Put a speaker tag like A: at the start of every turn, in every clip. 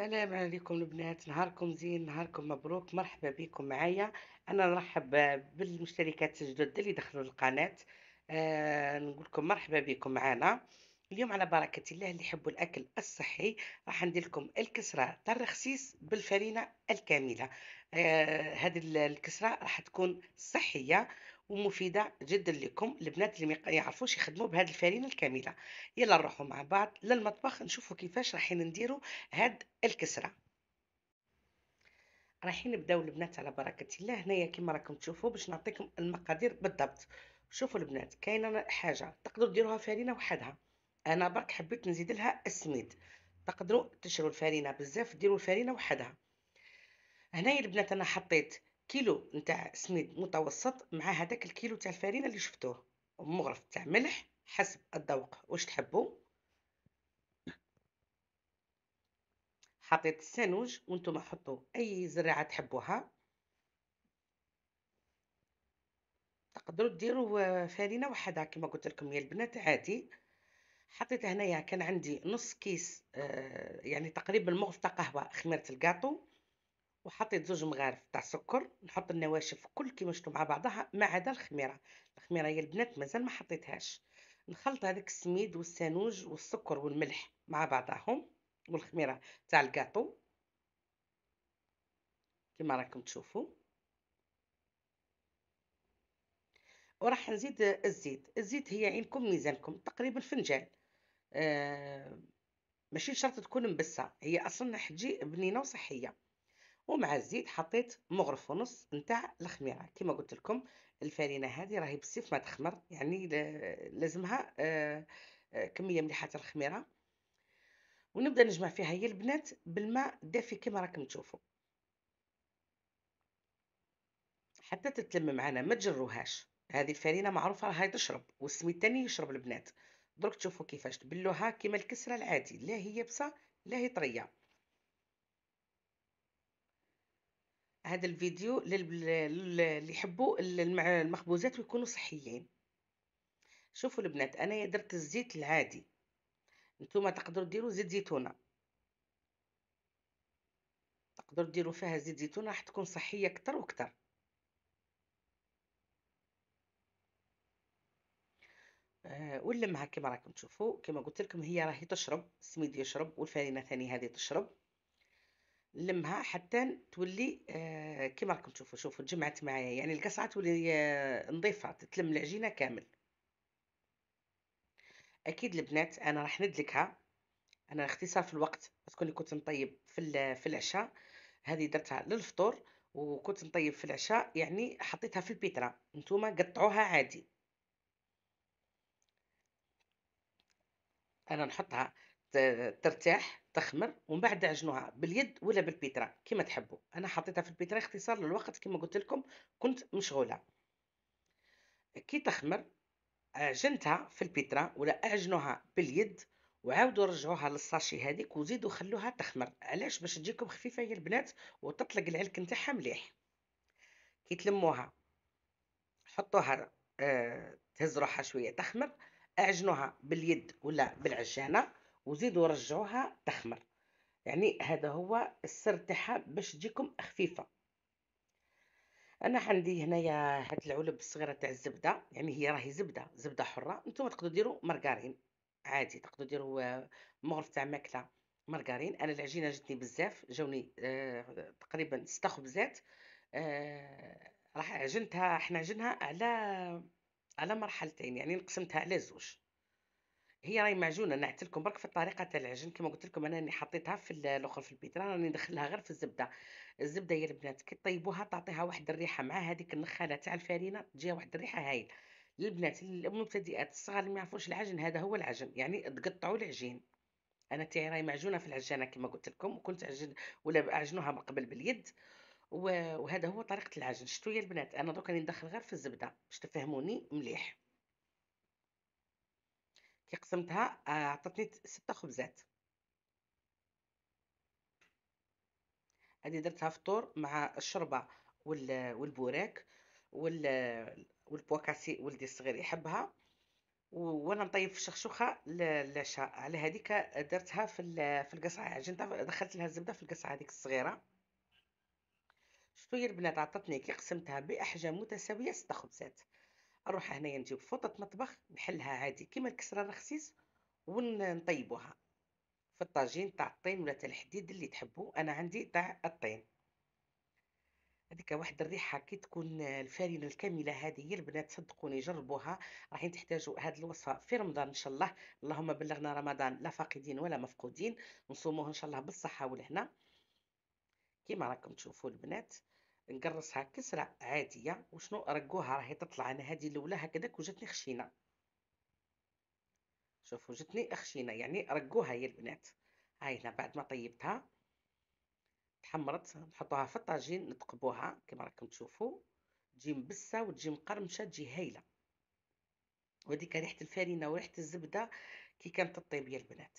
A: السلام عليكم البنات نهاركم زين نهاركم مبروك مرحبا بكم معايا انا نرحب بالمشتركات الجدد اللي دخلوا القناه آه نقول لكم مرحبا بكم معنا اليوم على بركه الله اللي يحبوا الاكل الصحي راح ندير لكم الكسره ترخسيس بالفرينه الكامله آه هذه الكسره راح تكون صحيه ومفيده جدا لكم البنات اللي ما يعرفوش يخدموا بهذه الفارينة الكامله يلا نروحوا مع بعض للمطبخ نشوفوا كيفاش رايحين نديروا هاد الكسره رايحين نبداو البنات على بركه الله هنايا كما راكم تشوفوا باش نعطيكم المقادير بالضبط شوفوا البنات كاينه حاجه تقدروا ديروها فارينة وحدها انا برك حبيت نزيد لها السميد تقدروا تشروا الفارينة بزاف ديروا الفارينة وحدها هنايا البنات انا حطيت كيلو نتاع سميد متوسط مع هذاك الكيلو تاع الفرينه اللي شفتوه مغرف تاع ملح حسب الذوق واش تحبوا حطيت السانوج وانتم حطوا اي زراعه تحبوها تقدروا ديروا آه، فرينه وحدها كما قلت لكم يا البنات عادي حطيت هنايا كان عندي نص كيس آه يعني تقريبا تاع قهوه خميره الكاطو وحطيت زوج مغارف تاع سكر نحط النواشف كل كيما شفتو مع بعضها ما عدا الخميره الخميره يا البنات مازال ما حطيتهاش نخلط هذاك السميد والسانوج والسكر والملح مع بعضهم والخميره تاع الكاطو كما راكم تشوفوا وراح نزيد الزيت الزيت هي عينكم ميزانكم تقريبا فنجان آه ماشي شرط تكون مبسه هي اصلا حجي بنينه وصحيه ومع الزيت حطيت مغرف ونص نتاع الخميره كما قلت لكم الفرينه هذه راهي بالسيف ما تخمر يعني لازمها آه، آه، كميه مليحه تاع الخميره ونبدا نجمع فيها هي البنات بالماء دافي كما راكم تشوفوا حتى تتلم معنا ما تجروهاش هذه الفرينه معروفه راهي تشرب والسميد تاني يشرب البنات درك تشوفوا كيفاش تبلوها كما الكسره العادي لا هي يبسه لا هي طريه هذا الفيديو اللي يحبوا المخبوزات ويكونوا صحيين شوفوا البنات انا درت الزيت العادي نتوما تقدروا ديروا زيت زيتونه تقدروا ديروا فيها زيت زيتونه راح تكون صحيه اكثر واكثر آه، واللمها كما راكم تشوفوا كما قلت لكم هي راهي تشرب السميد يشرب والفرينه ثاني هذه تشرب لمها حتى تولي آه، كما راكم تشوفوا شوفوا تجمعت معايا يعني القصعه تولي آه، نظيفه تتلم العجينه كامل اكيد البنات انا راح ندلكها انا اختصار في الوقت تكون اللي كنت نطيب في في العشاء هذه درتها للفطور وكنت نطيب في العشاء يعني حطيتها في البيترا نتوما قطعوها عادي انا نحطها ترتاح تخمر ومن بعد عجنوها باليد ولا بالبيترا كما تحبوا انا حطيتها في البيترا اختصار للوقت كما قلت لكم كنت مشغوله كي تخمر عجنتها في البيترا ولا اعجنوها باليد وعاودوا رجعوها للساشي هذيك وزيدوا خلوها تخمر علاش باش تجيكم خفيفه يا البنات وتطلق العلك نتاعها مليح كي تلموها حطوها آه، تهز روحها شويه تخمر اعجنوها باليد ولا بالعجانه وزيدوا رجعوها تخمر يعني هذا هو السر تاعها باش تجيكم خفيفه انا عندي هنايا هاد العلب الصغيره تاع الزبده يعني هي راهي زبده زبده حره نتوما تقدروا ديروا مارغرين عادي تقدروا ديروا آه، مغرف تاع ماكله مارغرين انا العجينه جاتني بزاف جاوني آه تقريبا 6 خبزات آه راح عجنتها حنا عجنها على على مرحلتين يعني قسمتها على زوج هي راهي معجونه نعت لكم برك في الطريقه تاع العجن كما قلت لكم انا راني حطيتها في الاخر في البيت راني ندخلها غير في الزبده الزبده يا البنات كي طيبوها تعطيها واحد الريحه مع هذيك النخاله تاع الفرينه تجيها واحد الريحه هايل للبنات المبتدئات الصغار اللي ما يعرفوش العجن هذا هو العجن يعني تقطعوا العجين انا تاعي راهي معجونه في العجانه كما قلت لكم وكنت عجن ولا عجنوها من قبل باليد وهذا هو طريقه العجن شتو يا البنات انا دوك راني ندخل غير في الزبده باش تفهموني مليح كي قسمتها آه، عطاتني ستة خبزات هذه درتها فطور مع الشربه والبوراك والبواكاسي ولدي الصغير يحبها وانا نطيب في الشخشوخه للعشاء على هذيك درتها في في القصعه عجنتها يعني دخلت لها الزبده في القصعه هذيك الصغيره شفتوا يا البنات عطاتني كي قسمتها باحجام متساويه ست خبزات نروح هنايا نجيب فوطة مطبخ نحلها عادي كيما الكسرة الرخسيس ونطيبوها في الطاجين تاع الطين ولا تاع الحديد اللي تحبو انا عندي تاع الطين هذيك واحد الريحه كي تكون الفارينه الكامله هذه هي البنات صدقوني جربوها راح تحتاجوا هذه الوصفه في رمضان ان شاء الله اللهم بلغنا رمضان لا فاقدين ولا مفقودين نصوموه ان شاء الله بالصحه والهنا كيما راكم تشوفوا البنات نقرصها كسرة عادية وشنو رقوها راهي تطلع انا هادي الاولى هكذاك وجاتني خشينه شوفوا جاتني خشينه يعني رقوها يا البنات هاي هنا بعد ما طيبتها تحمرت نحطوها في الطاجين نتقبوها كما راكم تشوفوا تجي مبسه وتجي مقرمشه تجي هايله وهذيك ريحه الفارينة وريحه الزبده كي كانت طيب يا البنات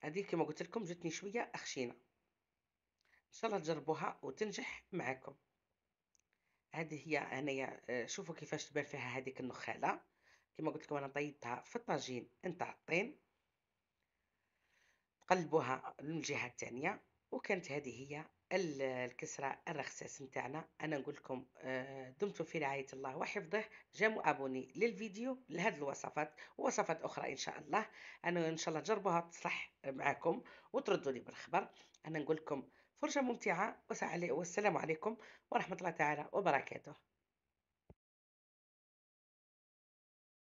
A: هذه كما قلت لكم جاتني شويه اخشينه ان شاء الله تجربوها وتنجح معكم هذه هي هنايا آه، شوفوا كيفاش تبان فيها هذيك النخاله كما قلت لكم انا طيبتها في الطاجين نتاع الطين تقلبوها للجهه الثانيه وكانت هذه هي الكسرة الرخساس نتاعنا انا نقول لكم آه، دمتم في رعاية الله وحفظه جاموا ابوني للفيديو لهذه الوصفات ووصفات اخرى ان شاء الله انا ان شاء الله تجربوها تصلح معكم وتردوا لي بالخبر انا نقول لكم فرجة ممتعة والسلام عليكم ورحمة الله تعالى وبركاته